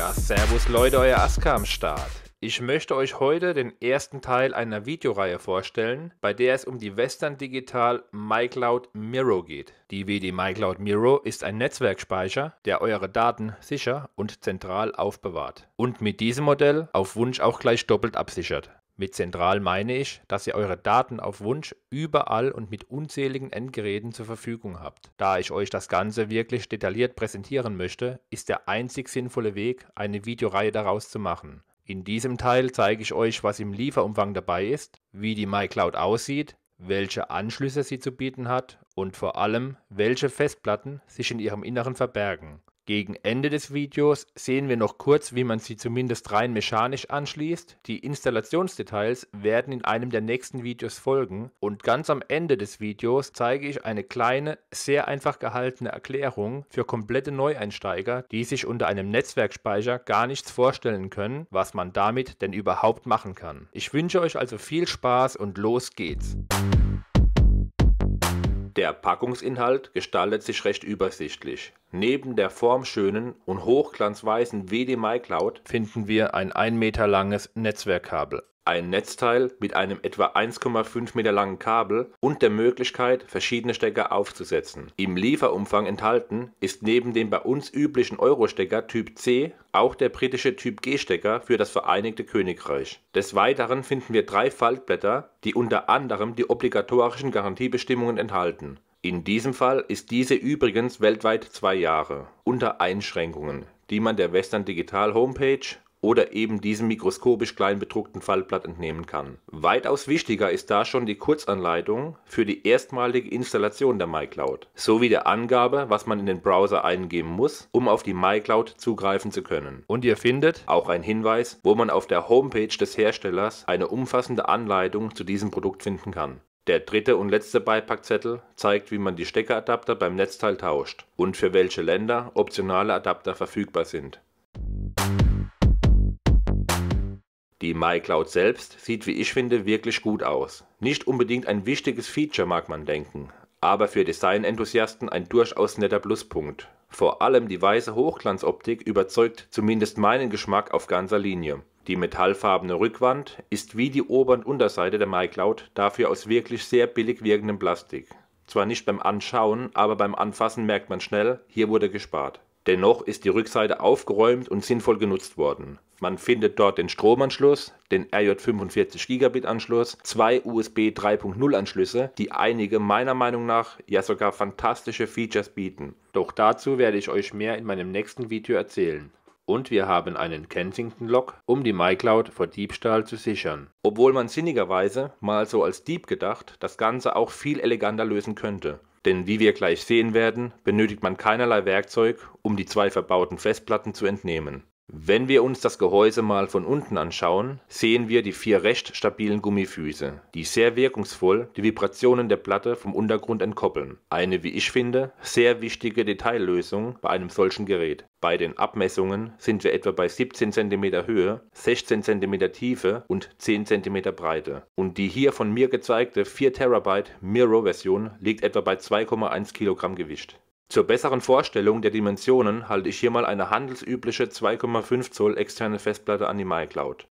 Ja, servus Leute, euer Aska am Start. Ich möchte euch heute den ersten Teil einer Videoreihe vorstellen, bei der es um die Western Digital MyCloud Miro geht. Die WD MyCloud Miro ist ein Netzwerkspeicher, der eure Daten sicher und zentral aufbewahrt und mit diesem Modell auf Wunsch auch gleich doppelt absichert. Mit zentral meine ich, dass ihr eure Daten auf Wunsch überall und mit unzähligen Endgeräten zur Verfügung habt. Da ich euch das Ganze wirklich detailliert präsentieren möchte, ist der einzig sinnvolle Weg, eine Videoreihe daraus zu machen. In diesem Teil zeige ich euch, was im Lieferumfang dabei ist, wie die MyCloud aussieht, welche Anschlüsse sie zu bieten hat und vor allem, welche Festplatten sich in ihrem Inneren verbergen. Gegen Ende des Videos sehen wir noch kurz, wie man sie zumindest rein mechanisch anschließt. Die Installationsdetails werden in einem der nächsten Videos folgen und ganz am Ende des Videos zeige ich eine kleine, sehr einfach gehaltene Erklärung für komplette Neueinsteiger, die sich unter einem Netzwerkspeicher gar nichts vorstellen können, was man damit denn überhaupt machen kann. Ich wünsche euch also viel Spaß und los geht's. Der Packungsinhalt gestaltet sich recht übersichtlich. Neben der formschönen und hochglanzweißen WD-MyCloud finden wir ein 1 Meter langes Netzwerkkabel ein Netzteil mit einem etwa 1,5 Meter langen Kabel und der Möglichkeit, verschiedene Stecker aufzusetzen. Im Lieferumfang enthalten ist neben dem bei uns üblichen Euro-Stecker Typ C auch der britische Typ G-Stecker für das Vereinigte Königreich. Des Weiteren finden wir drei Faltblätter, die unter anderem die obligatorischen Garantiebestimmungen enthalten. In diesem Fall ist diese übrigens weltweit zwei Jahre unter Einschränkungen, die man der Western Digital Homepage oder eben diesem mikroskopisch klein bedruckten Fallblatt entnehmen kann. Weitaus wichtiger ist da schon die Kurzanleitung für die erstmalige Installation der MyCloud, sowie der Angabe, was man in den Browser eingeben muss, um auf die MyCloud zugreifen zu können. Und ihr findet auch einen Hinweis, wo man auf der Homepage des Herstellers eine umfassende Anleitung zu diesem Produkt finden kann. Der dritte und letzte Beipackzettel zeigt, wie man die Steckeradapter beim Netzteil tauscht und für welche Länder optionale Adapter verfügbar sind. Die MyCloud selbst sieht, wie ich finde, wirklich gut aus. Nicht unbedingt ein wichtiges Feature mag man denken, aber für Design-Enthusiasten ein durchaus netter Pluspunkt. Vor allem die weiße Hochglanzoptik überzeugt zumindest meinen Geschmack auf ganzer Linie. Die metallfarbene Rückwand ist wie die Ober- und Unterseite der MyCloud dafür aus wirklich sehr billig wirkendem Plastik. Zwar nicht beim Anschauen, aber beim Anfassen merkt man schnell, hier wurde gespart. Dennoch ist die Rückseite aufgeräumt und sinnvoll genutzt worden. Man findet dort den Stromanschluss, den RJ45 Gigabit Anschluss, zwei USB 3.0 Anschlüsse, die einige meiner Meinung nach ja sogar fantastische Features bieten. Doch dazu werde ich euch mehr in meinem nächsten Video erzählen und wir haben einen Kensington-Lock, um die MyCloud vor Diebstahl zu sichern. Obwohl man sinnigerweise, mal so als Dieb gedacht, das Ganze auch viel eleganter lösen könnte. Denn wie wir gleich sehen werden, benötigt man keinerlei Werkzeug, um die zwei verbauten Festplatten zu entnehmen. Wenn wir uns das Gehäuse mal von unten anschauen, sehen wir die vier recht stabilen Gummifüße, die sehr wirkungsvoll die Vibrationen der Platte vom Untergrund entkoppeln. Eine, wie ich finde, sehr wichtige Detaillösung bei einem solchen Gerät. Bei den Abmessungen sind wir etwa bei 17 cm Höhe, 16 cm Tiefe und 10 cm Breite. Und die hier von mir gezeigte 4 TB Miro-Version liegt etwa bei 2,1 kg Gewicht. Zur besseren Vorstellung der Dimensionen halte ich hier mal eine handelsübliche 2,5 Zoll externe Festplatte an die MyCloud.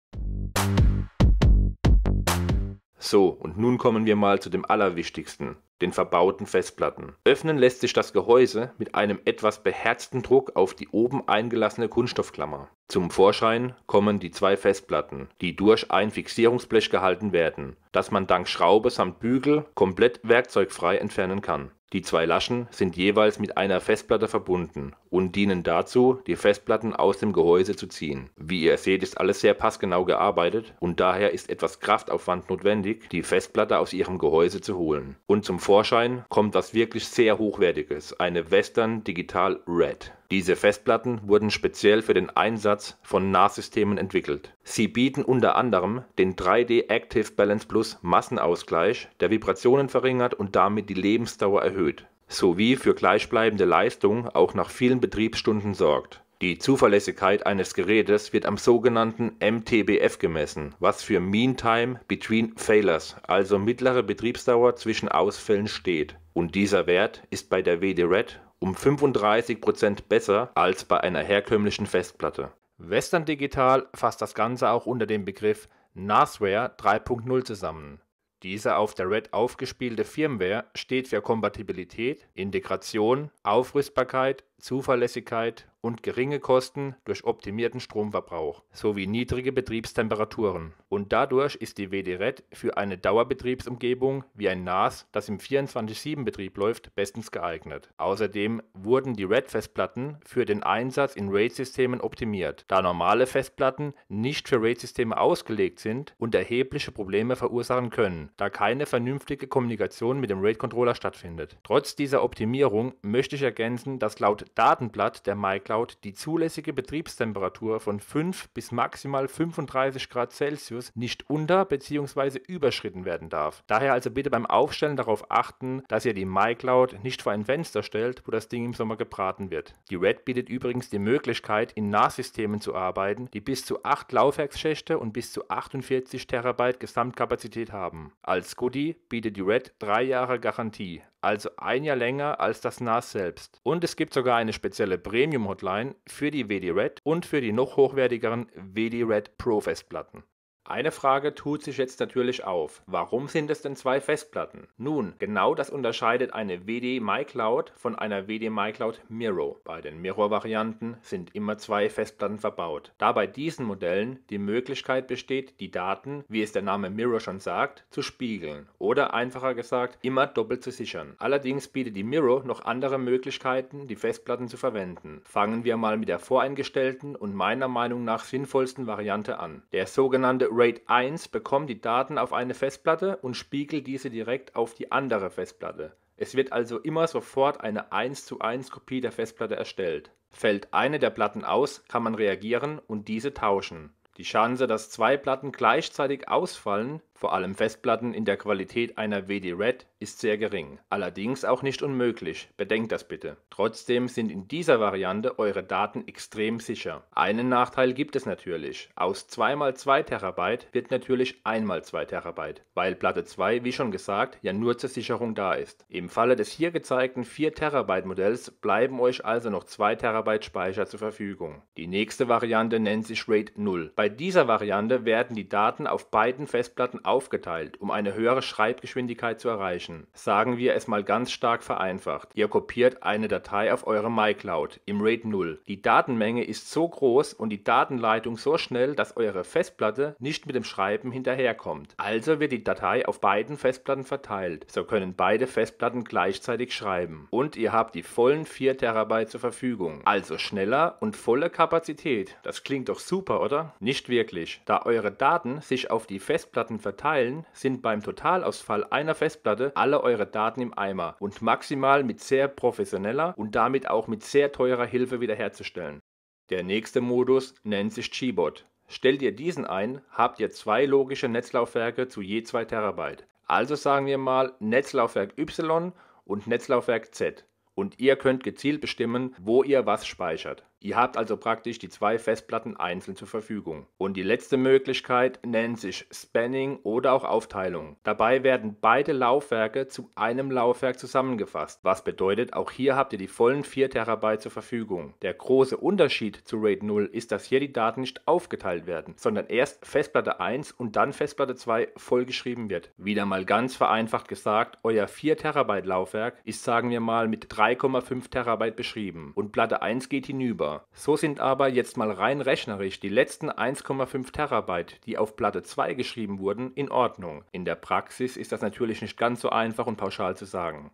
So, und nun kommen wir mal zu dem Allerwichtigsten, den verbauten Festplatten. Öffnen lässt sich das Gehäuse mit einem etwas beherzten Druck auf die oben eingelassene Kunststoffklammer. Zum Vorschein kommen die zwei Festplatten, die durch ein Fixierungsblech gehalten werden, das man dank Schraube samt Bügel komplett werkzeugfrei entfernen kann. Die zwei Laschen sind jeweils mit einer Festplatte verbunden und dienen dazu, die Festplatten aus dem Gehäuse zu ziehen. Wie ihr seht, ist alles sehr passgenau gearbeitet und daher ist etwas Kraftaufwand notwendig, die Festplatte aus ihrem Gehäuse zu holen. Und zum Vorschein kommt was wirklich sehr hochwertiges, eine Western Digital Red. Diese Festplatten wurden speziell für den Einsatz von NAS-Systemen entwickelt. Sie bieten unter anderem den 3D Active Balance Plus Massenausgleich, der Vibrationen verringert und damit die Lebensdauer erhöht, sowie für gleichbleibende Leistung auch nach vielen Betriebsstunden sorgt. Die Zuverlässigkeit eines Gerätes wird am sogenannten MTBF gemessen, was für Mean Time Between Failures, also mittlere Betriebsdauer zwischen Ausfällen steht. Und dieser Wert ist bei der WD-RED um 35% besser als bei einer herkömmlichen Festplatte. Western Digital fasst das Ganze auch unter dem Begriff NASWare 3.0 zusammen. Diese auf der Red aufgespielte Firmware steht für Kompatibilität, Integration, Aufrüstbarkeit, Zuverlässigkeit und geringe Kosten durch optimierten Stromverbrauch sowie niedrige Betriebstemperaturen. Und dadurch ist die WD-RED für eine Dauerbetriebsumgebung wie ein NAS, das im 24-7-Betrieb läuft, bestens geeignet. Außerdem wurden die RED-Festplatten für den Einsatz in RAID-Systemen optimiert, da normale Festplatten nicht für RAID-Systeme ausgelegt sind und erhebliche Probleme verursachen können, da keine vernünftige Kommunikation mit dem RAID-Controller stattfindet. Trotz dieser Optimierung möchte ich ergänzen, dass laut Datenblatt der Mike Cloud die zulässige Betriebstemperatur von 5 bis maximal 35 Grad Celsius nicht unter- bzw. überschritten werden darf. Daher also bitte beim Aufstellen darauf achten, dass ihr die MyCloud nicht vor ein Fenster stellt, wo das Ding im Sommer gebraten wird. Die Red bietet übrigens die Möglichkeit, in NAS-Systemen zu arbeiten, die bis zu 8 Laufwerksschächte und bis zu 48 Terabyte Gesamtkapazität haben. Als Goodie bietet die Red 3 Jahre Garantie, also ein Jahr länger als das NAS selbst. Und es gibt sogar eine spezielle Premium-Hotline für die WD-RED und für die noch hochwertigeren WD-RED Pro-Festplatten. Eine Frage tut sich jetzt natürlich auf. Warum sind es denn zwei Festplatten? Nun, genau das unterscheidet eine WD MyCloud von einer WD MyCloud Miro. Bei den Miro-Varianten sind immer zwei Festplatten verbaut. Da bei diesen Modellen die Möglichkeit besteht, die Daten, wie es der Name Miro schon sagt, zu spiegeln oder einfacher gesagt, immer doppelt zu sichern. Allerdings bietet die Miro noch andere Möglichkeiten, die Festplatten zu verwenden. Fangen wir mal mit der voreingestellten und meiner Meinung nach sinnvollsten Variante an. Der sogenannte RAID 1 bekommt die Daten auf eine Festplatte und spiegelt diese direkt auf die andere Festplatte. Es wird also immer sofort eine 1 zu 1 Kopie der Festplatte erstellt. Fällt eine der Platten aus, kann man reagieren und diese tauschen. Die Chance, dass zwei Platten gleichzeitig ausfallen, vor allem Festplatten in der Qualität einer wd Red ist sehr gering, allerdings auch nicht unmöglich, bedenkt das bitte. Trotzdem sind in dieser Variante eure Daten extrem sicher. Einen Nachteil gibt es natürlich. Aus 2x2 TB wird natürlich 1x2 TB, weil Platte 2, wie schon gesagt, ja nur zur Sicherung da ist. Im Falle des hier gezeigten 4 TB Modells bleiben euch also noch 2 TB Speicher zur Verfügung. Die nächste Variante nennt sich RAID 0. Bei dieser Variante werden die Daten auf beiden Festplatten aufgeteilt, um eine höhere Schreibgeschwindigkeit zu erreichen. Sagen wir es mal ganz stark vereinfacht. Ihr kopiert eine Datei auf eure MyCloud im RAID 0. Die Datenmenge ist so groß und die Datenleitung so schnell, dass eure Festplatte nicht mit dem Schreiben hinterherkommt. Also wird die Datei auf beiden Festplatten verteilt. So können beide Festplatten gleichzeitig schreiben. Und ihr habt die vollen 4 TB zur Verfügung. Also schneller und volle Kapazität. Das klingt doch super, oder? Nicht wirklich, da eure Daten sich auf die Festplatten verteilen Teilen sind beim Totalausfall einer Festplatte alle eure Daten im Eimer und maximal mit sehr professioneller und damit auch mit sehr teurer Hilfe wiederherzustellen. Der nächste Modus nennt sich Chbot. Stellt ihr diesen ein, habt ihr zwei logische Netzlaufwerke zu je 2 Terabyte. Also sagen wir mal Netzlaufwerk Y und Netzlaufwerk Z. Und ihr könnt gezielt bestimmen, wo ihr was speichert. Ihr habt also praktisch die zwei Festplatten einzeln zur Verfügung. Und die letzte Möglichkeit nennt sich Spanning oder auch Aufteilung. Dabei werden beide Laufwerke zu einem Laufwerk zusammengefasst, was bedeutet, auch hier habt ihr die vollen 4 TB zur Verfügung. Der große Unterschied zu RAID 0 ist, dass hier die Daten nicht aufgeteilt werden, sondern erst Festplatte 1 und dann Festplatte 2 vollgeschrieben wird. Wieder mal ganz vereinfacht gesagt, euer 4 TB Laufwerk ist sagen wir mal mit 3,5 TB beschrieben und Platte 1 geht hinüber. Server. So sind aber jetzt mal rein rechnerisch die letzten 1,5 Terabyte, die auf Platte 2 geschrieben wurden, in Ordnung. In der Praxis ist das natürlich nicht ganz so einfach und pauschal zu sagen.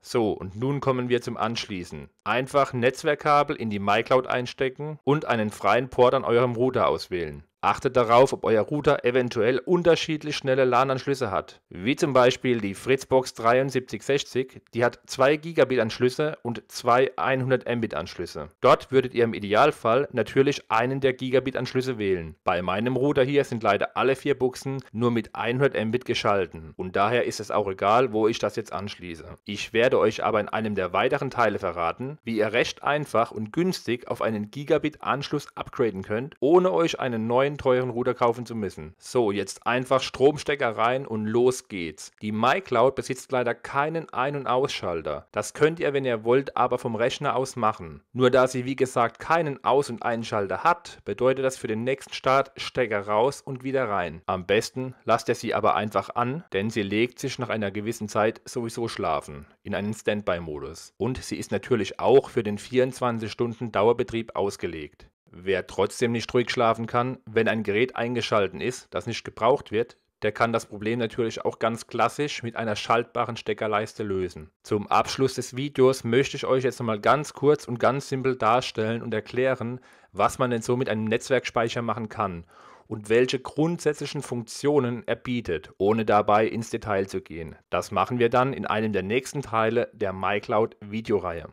So, und nun kommen wir zum Anschließen. Einfach Netzwerkkabel in die MyCloud einstecken und einen freien Port an eurem Router auswählen. Achtet darauf, ob euer Router eventuell unterschiedlich schnelle LAN-Anschlüsse hat, wie zum Beispiel die Fritzbox 7360, die hat 2 Gigabit Anschlüsse und 2 100 Mbit Anschlüsse. Dort würdet ihr im Idealfall natürlich einen der Gigabit Anschlüsse wählen. Bei meinem Router hier sind leider alle vier Buchsen nur mit 100 Mbit geschalten und daher ist es auch egal, wo ich das jetzt anschließe. Ich werde euch aber in einem der weiteren Teile verraten, wie ihr recht einfach und günstig auf einen Gigabit Anschluss upgraden könnt, ohne euch einen neuen keinen teuren Router kaufen zu müssen. So, jetzt einfach Stromstecker rein und los geht's. Die MyCloud besitzt leider keinen Ein- und Ausschalter. Das könnt ihr, wenn ihr wollt, aber vom Rechner aus machen. Nur da sie wie gesagt keinen Aus- und Einschalter hat, bedeutet das für den nächsten Start Stecker raus und wieder rein. Am besten lasst ihr sie aber einfach an, denn sie legt sich nach einer gewissen Zeit sowieso schlafen, in einen Standby-Modus. Und sie ist natürlich auch für den 24-Stunden-Dauerbetrieb ausgelegt. Wer trotzdem nicht ruhig schlafen kann, wenn ein Gerät eingeschalten ist, das nicht gebraucht wird, der kann das Problem natürlich auch ganz klassisch mit einer schaltbaren Steckerleiste lösen. Zum Abschluss des Videos möchte ich euch jetzt nochmal ganz kurz und ganz simpel darstellen und erklären, was man denn so mit einem Netzwerkspeicher machen kann und welche grundsätzlichen Funktionen er bietet, ohne dabei ins Detail zu gehen. Das machen wir dann in einem der nächsten Teile der MyCloud Videoreihe.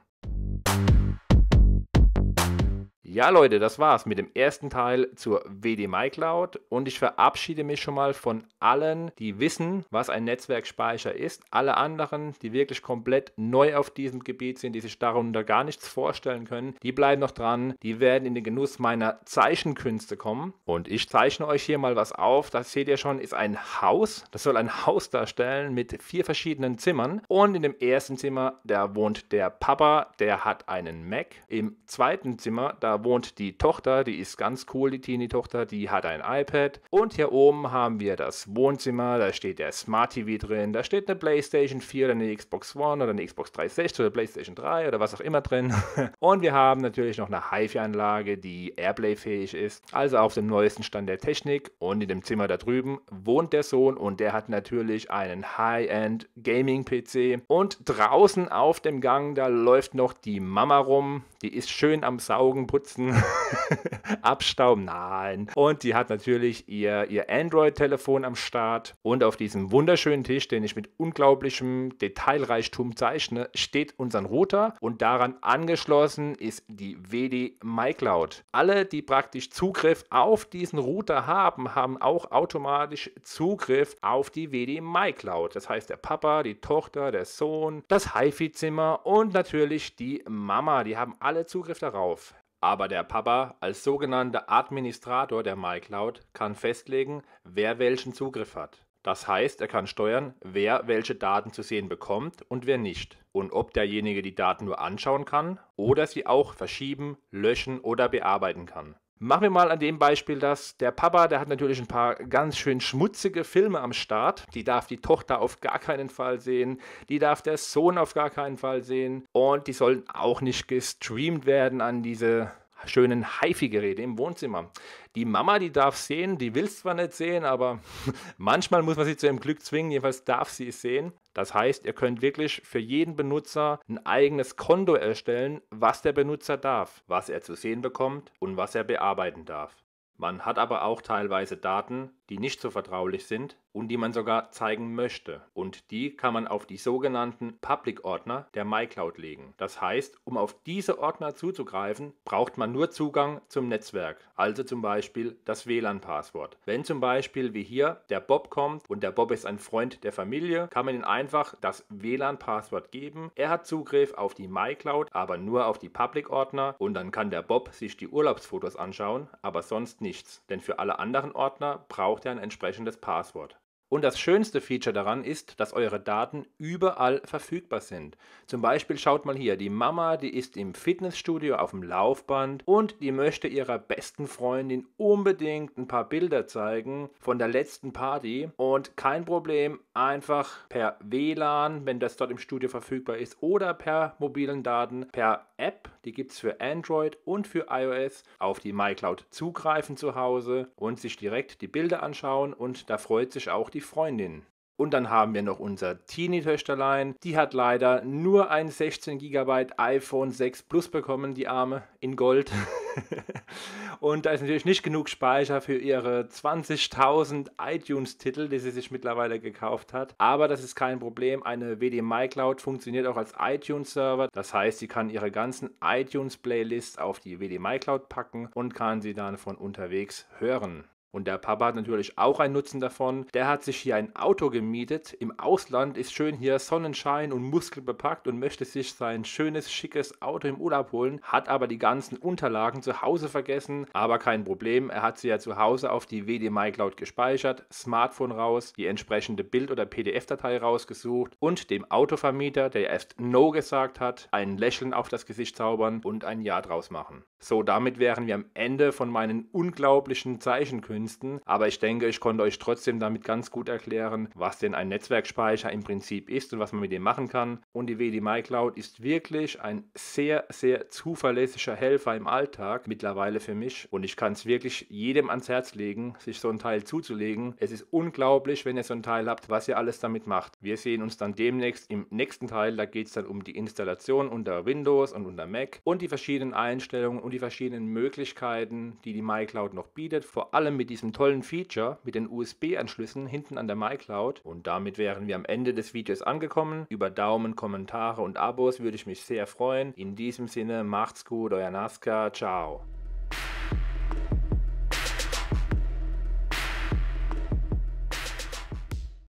Ja, Leute, das war's mit dem ersten Teil zur WDMI Cloud und ich verabschiede mich schon mal von allen, die wissen, was ein Netzwerkspeicher ist. Alle anderen, die wirklich komplett neu auf diesem Gebiet sind, die sich darunter gar nichts vorstellen können, die bleiben noch dran, die werden in den Genuss meiner Zeichenkünste kommen. Und ich zeichne euch hier mal was auf. Das seht ihr schon, ist ein Haus. Das soll ein Haus darstellen mit vier verschiedenen Zimmern. Und in dem ersten Zimmer, da wohnt der Papa, der hat einen Mac. Im zweiten Zimmer, da wohnt die Tochter, die ist ganz cool, die Teenie-Tochter, die hat ein iPad. Und hier oben haben wir das Wohnzimmer, da steht der Smart TV drin, da steht eine PlayStation 4 oder eine Xbox One oder eine Xbox 360 oder PlayStation 3 oder was auch immer drin. Und wir haben natürlich noch eine HiFi-Anlage, die Airplay-fähig ist, also auf dem neuesten Stand der Technik. Und in dem Zimmer da drüben wohnt der Sohn und der hat natürlich einen High-End Gaming-PC. Und draußen auf dem Gang, da läuft noch die Mama rum, die ist schön am Saugen, putzen abputzen, abstauben, nein. Und die hat natürlich ihr, ihr Android-Telefon am Start. Und auf diesem wunderschönen Tisch, den ich mit unglaublichem Detailreichtum zeichne, steht unser Router. Und daran angeschlossen ist die WD MyCloud. Alle, die praktisch Zugriff auf diesen Router haben, haben auch automatisch Zugriff auf die WD MyCloud. Das heißt, der Papa, die Tochter, der Sohn, das HiFi-Zimmer und natürlich die Mama. Die haben alle Zugriff darauf. Aber der Papa als sogenannter Administrator der MyCloud kann festlegen, wer welchen Zugriff hat. Das heißt, er kann steuern, wer welche Daten zu sehen bekommt und wer nicht. Und ob derjenige die Daten nur anschauen kann oder sie auch verschieben, löschen oder bearbeiten kann. Machen wir mal an dem Beispiel das. Der Papa, der hat natürlich ein paar ganz schön schmutzige Filme am Start. Die darf die Tochter auf gar keinen Fall sehen. Die darf der Sohn auf gar keinen Fall sehen. Und die sollen auch nicht gestreamt werden an diese schönen Haifi-Geräte im Wohnzimmer. Die Mama, die darf sehen, die will es zwar nicht sehen, aber manchmal muss man sie zu ihrem Glück zwingen, jedenfalls darf sie es sehen. Das heißt, ihr könnt wirklich für jeden Benutzer ein eigenes Konto erstellen, was der Benutzer darf, was er zu sehen bekommt und was er bearbeiten darf. Man hat aber auch teilweise Daten, die nicht so vertraulich sind und die man sogar zeigen möchte. Und die kann man auf die sogenannten Public-Ordner der MyCloud legen. Das heißt, um auf diese Ordner zuzugreifen, braucht man nur Zugang zum Netzwerk, also zum Beispiel das WLAN-Passwort. Wenn zum Beispiel wie hier der Bob kommt und der Bob ist ein Freund der Familie, kann man ihm einfach das WLAN-Passwort geben. Er hat Zugriff auf die MyCloud, aber nur auf die Public-Ordner und dann kann der Bob sich die Urlaubsfotos anschauen, aber sonst nichts. Denn für alle anderen Ordner braucht braucht ihr ein entsprechendes Passwort. Und das schönste Feature daran ist, dass eure Daten überall verfügbar sind. Zum Beispiel schaut mal hier, die Mama, die ist im Fitnessstudio auf dem Laufband und die möchte ihrer besten Freundin unbedingt ein paar Bilder zeigen von der letzten Party. Und kein Problem, einfach per WLAN, wenn das dort im Studio verfügbar ist, oder per mobilen Daten, per App die gibt es für Android und für iOS. Auf die MyCloud zugreifen zu Hause und sich direkt die Bilder anschauen und da freut sich auch die Freundin. Und dann haben wir noch unser Teenie-Töchterlein. Die hat leider nur ein 16 GB iPhone 6 Plus bekommen, die Arme, in Gold. und da ist natürlich nicht genug Speicher für ihre 20.000 iTunes-Titel, die sie sich mittlerweile gekauft hat. Aber das ist kein Problem. Eine WDMI Cloud funktioniert auch als iTunes-Server. Das heißt, sie kann ihre ganzen iTunes-Playlists auf die WDMI Cloud packen und kann sie dann von unterwegs hören. Und der Papa hat natürlich auch einen Nutzen davon. Der hat sich hier ein Auto gemietet. Im Ausland ist schön hier Sonnenschein und Muskel bepackt und möchte sich sein schönes, schickes Auto im Urlaub holen, hat aber die ganzen Unterlagen zu Hause vergessen. Aber kein Problem, er hat sie ja zu Hause auf die WD MyCloud gespeichert, Smartphone raus, die entsprechende Bild- oder PDF-Datei rausgesucht und dem Autovermieter, der erst No gesagt hat, ein Lächeln auf das Gesicht zaubern und ein Ja draus machen. So, damit wären wir am Ende von meinen unglaublichen Zeichenkünsten Münzen. Aber ich denke, ich konnte euch trotzdem damit ganz gut erklären, was denn ein Netzwerkspeicher im Prinzip ist und was man mit dem machen kann. Und die WDMI Cloud ist wirklich ein sehr, sehr zuverlässiger Helfer im Alltag mittlerweile für mich. Und ich kann es wirklich jedem ans Herz legen, sich so ein Teil zuzulegen. Es ist unglaublich, wenn ihr so ein Teil habt, was ihr alles damit macht. Wir sehen uns dann demnächst im nächsten Teil. Da geht es dann um die Installation unter Windows und unter Mac und die verschiedenen Einstellungen und die verschiedenen Möglichkeiten, die die MyCloud noch bietet. Vor allem mit diesem tollen Feature mit den USB-Anschlüssen hinten an der MyCloud. Und damit wären wir am Ende des Videos angekommen. Über Daumen, Kommentare und Abos würde ich mich sehr freuen. In diesem Sinne, macht's gut, euer Naska, ciao.